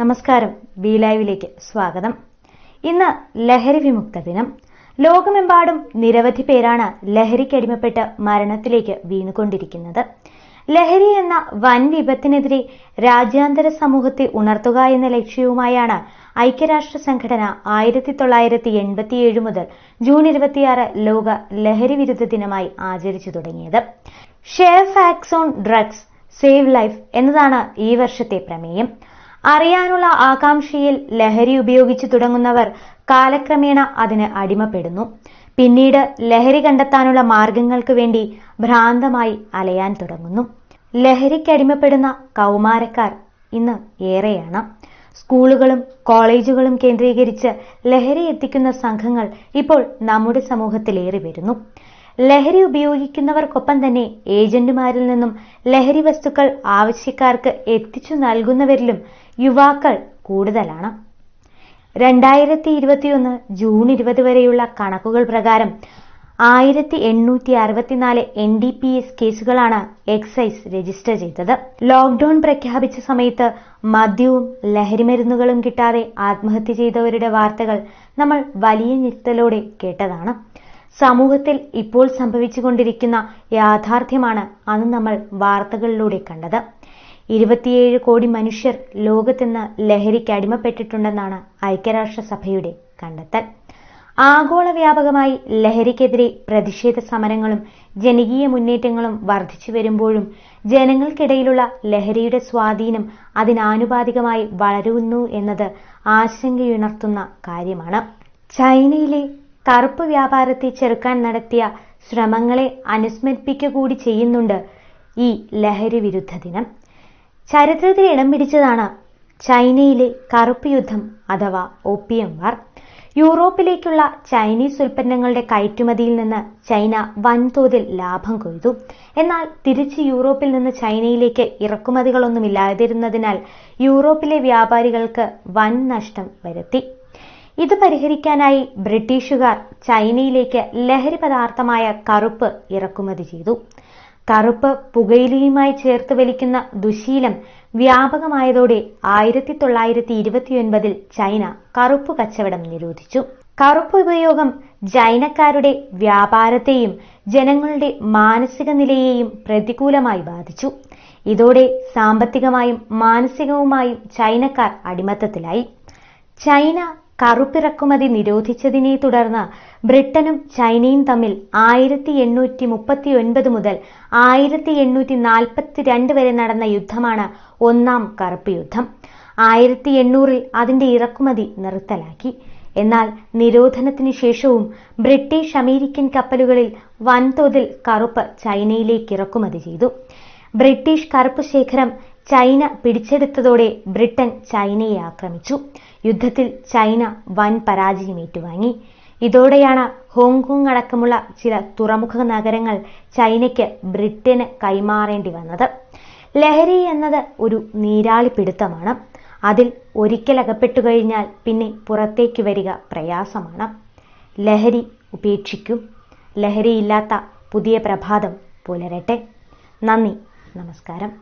നമസ്കാരം ബി ലൈവിലേക്ക് സ്വാഗതം ഇന്ന് ലഹരി വിമുക്ത ദിനം ലോകമെമ്പാടും നിരവധി പേരാണ് ലഹരിക്കടിമപ്പെട്ട് മരണത്തിലേക്ക് വീണുകൊണ്ടിരിക്കുന്നത് ലഹരി എന്ന വൻ വിപത്തിനെതിരെ രാജ്യാന്തര സമൂഹത്തെ ഉണർത്തുക എന്ന ലക്ഷ്യവുമായാണ് ഐക്യരാഷ്ട്ര സംഘടന ആയിരത്തി തൊള്ളായിരത്തി എൺപത്തിയേഴ് മുതൽ ജൂൺ ഇരുപത്തിയാറ് ലോക ലഹരി വിരുദ്ധ ദിനമായി ആചരിച്ചു തുടങ്ങിയത് share facts on drugs save life എന്നതാണ് ഈ വർഷത്തെ പ്രമേയം അറിയാനുള്ള ആകാംക്ഷയിൽ ലഹരി ഉപയോഗിച്ചു തുടങ്ങുന്നവർ കാലക്രമേണ അതിന് അടിമപ്പെടുന്നു പിന്നീട് ലഹരി കണ്ടെത്താനുള്ള മാർഗങ്ങൾക്ക് വേണ്ടി ഭ്രാന്തമായി അലയാൻ തുടങ്ങുന്നു ലഹരിക്കടിമപ്പെടുന്ന കൗമാരക്കാർ ഇന്ന് ഏറെയാണ് സ്കൂളുകളും കോളേജുകളും കേന്ദ്രീകരിച്ച് ലഹരി എത്തിക്കുന്ന സംഘങ്ങൾ ഇപ്പോൾ നമ്മുടെ സമൂഹത്തിലേറി വരുന്നു ലഹരി ഉപയോഗിക്കുന്നവർക്കൊപ്പം തന്നെ ഏജന്റുമാരിൽ നിന്നും ലഹരി വസ്തുക്കൾ ആവശ്യക്കാർക്ക് എത്തിച്ചു നൽകുന്നവരിലും യുവാക്കൾ കൂടുതലാണ് രണ്ടായിരത്തി ഇരുപത്തിയൊന്ന് ജൂൺ ഇരുപത് വരെയുള്ള കണക്കുകൾ പ്രകാരം ആയിരത്തി എണ്ണൂറ്റി അറുപത്തിനാല് എൻ ഡി പി എസ് കേസുകളാണ് എക്സൈസ് രജിസ്റ്റർ ചെയ്തത് ലോക്ക്ഡൌൺ പ്രഖ്യാപിച്ച സമയത്ത് മദ്യവും ലഹരിമരുന്നുകളും കിട്ടാതെ ആത്മഹത്യ ചെയ്തവരുടെ വാർത്തകൾ നമ്മൾ വലിയ ഞെട്ടലോടെ കേട്ടതാണ് സമൂഹത്തിൽ ഇപ്പോൾ സംഭവിച്ചുകൊണ്ടിരിക്കുന്ന യാഥാർത്ഥ്യമാണ് അന്ന് നമ്മൾ വാർത്തകളിലൂടെ കണ്ടത് ഇരുപത്തിയേഴ് കോടി മനുഷ്യർ ലോകത്തെന്ന ലഹരിക്ക് അടിമപ്പെട്ടിട്ടുണ്ടെന്നാണ് ഐക്യരാഷ്ട്രസഭയുടെ കണ്ടെത്തൽ ആഗോള വ്യാപകമായി ലഹരിക്കെതിരെ പ്രതിഷേധ സമരങ്ങളും ജനകീയ മുന്നേറ്റങ്ങളും വർദ്ധിച്ചു വരുമ്പോഴും ജനങ്ങൾക്കിടയിലുള്ള ലഹരിയുടെ സ്വാധീനം അതിനാനുപാതികമായി വളരുന്നു എന്നത് ആശങ്കയുണർത്തുന്ന കാര്യമാണ് ചൈനയിലെ കറുപ്പ് വ്യാപാരത്തെ ചെറുക്കാൻ നടത്തിയ ശ്രമങ്ങളെ അനുസ്മരിപ്പിക്കുക കൂടി ചെയ്യുന്നുണ്ട് ഈ ലഹരി വിരുദ്ധ ദിനം ചരിത്രത്തിൽ ഇടം പിടിച്ചതാണ് ചൈനയിലെ കറുപ്പ് യുദ്ധം അഥവാ ഒപ്പിയം വാർ യൂറോപ്പിലേക്കുള്ള ചൈനീസ് ഉൽപ്പന്നങ്ങളുടെ കയറ്റുമതിയിൽ നിന്ന് ചൈന വൻതോതിൽ ലാഭം കൊയ്തു എന്നാൽ തിരിച്ച് യൂറോപ്പിൽ നിന്ന് ചൈനയിലേക്ക് ഇറക്കുമതികളൊന്നുമില്ലാതിരുന്നതിനാൽ യൂറോപ്പിലെ വ്യാപാരികൾക്ക് വൻ നഷ്ടം വരുത്തി ഇത് പരിഹരിക്കാനായി ബ്രിട്ടീഷുകാർ ചൈനയിലേക്ക് ലഹരി പദാർത്ഥമായ കറുപ്പ് ഇറക്കുമതി ചെയ്തു കറുപ്പ് പുകയിലയുമായി ചേർത്ത് വലിക്കുന്ന ദുശീലം വ്യാപകമായതോടെ ആയിരത്തി തൊള്ളായിരത്തി ഇരുപത്തിയൊൻപതിൽ ചൈന കറുപ്പ് കച്ചവടം നിരോധിച്ചു കറുപ്പ് ഉപയോഗം ചൈനക്കാരുടെ വ്യാപാരത്തെയും ജനങ്ങളുടെ മാനസിക നിലയെയും പ്രതികൂലമായി ബാധിച്ചു ഇതോടെ സാമ്പത്തികമായും മാനസികവുമായും ചൈനക്കാർ അടിമത്തത്തിലായി ചൈന കറുപ്പിറക്കുമതി നിരോധിച്ചതിനെ തുടർന്ന് ബ്രിട്ടനും ചൈനയും തമ്മിൽ ആയിരത്തി എണ്ണൂറ്റി മുപ്പത്തി ഒൻപത് മുതൽ ആയിരത്തി എണ്ണൂറ്റി നാൽപ്പത്തി രണ്ട് വരെ നടന്ന യുദ്ധമാണ് ഒന്നാം കറുപ്പ് യുദ്ധം ആയിരത്തി എണ്ണൂറിൽ അതിന്റെ ഇറക്കുമതി നിർത്തലാക്കി എന്നാൽ നിരോധനത്തിനു ശേഷവും ബ്രിട്ടീഷ് അമേരിക്കൻ കപ്പലുകളിൽ വൻതോതിൽ കറുപ്പ് ചൈനയിലേക്ക് ഇറക്കുമതി ചെയ്തു ബ്രിട്ടീഷ് കറുപ്പ് ശേഖരം ചൈന പിടിച്ചെടുത്തതോടെ ബ്രിട്ടൻ ചൈനയെ ആക്രമിച്ചു യുദ്ധത്തിൽ ചൈന വൻ പരാജയം ഏറ്റുവാങ്ങി ഇതോടെയാണ് ഹോങ്കോങ് അടക്കമുള്ള ചില തുറമുഖ നഗരങ്ങൾ ചൈനയ്ക്ക് ബ്രിട്ടന് കൈമാറേണ്ടി വന്നത് ലഹരി എന്നത് ഒരു നീരാളിപ്പിടുത്തമാണ് അതിൽ ഒരിക്കൽ അകപ്പെട്ടു കഴിഞ്ഞാൽ പിന്നെ പുറത്തേക്ക് വരിക പ്രയാസമാണ് ലഹരി ഉപേക്ഷിക്കും ലഹരിയില്ലാത്ത പുതിയ പ്രഭാതം പുലരട്ടെ നന്ദി നമസ്കാരം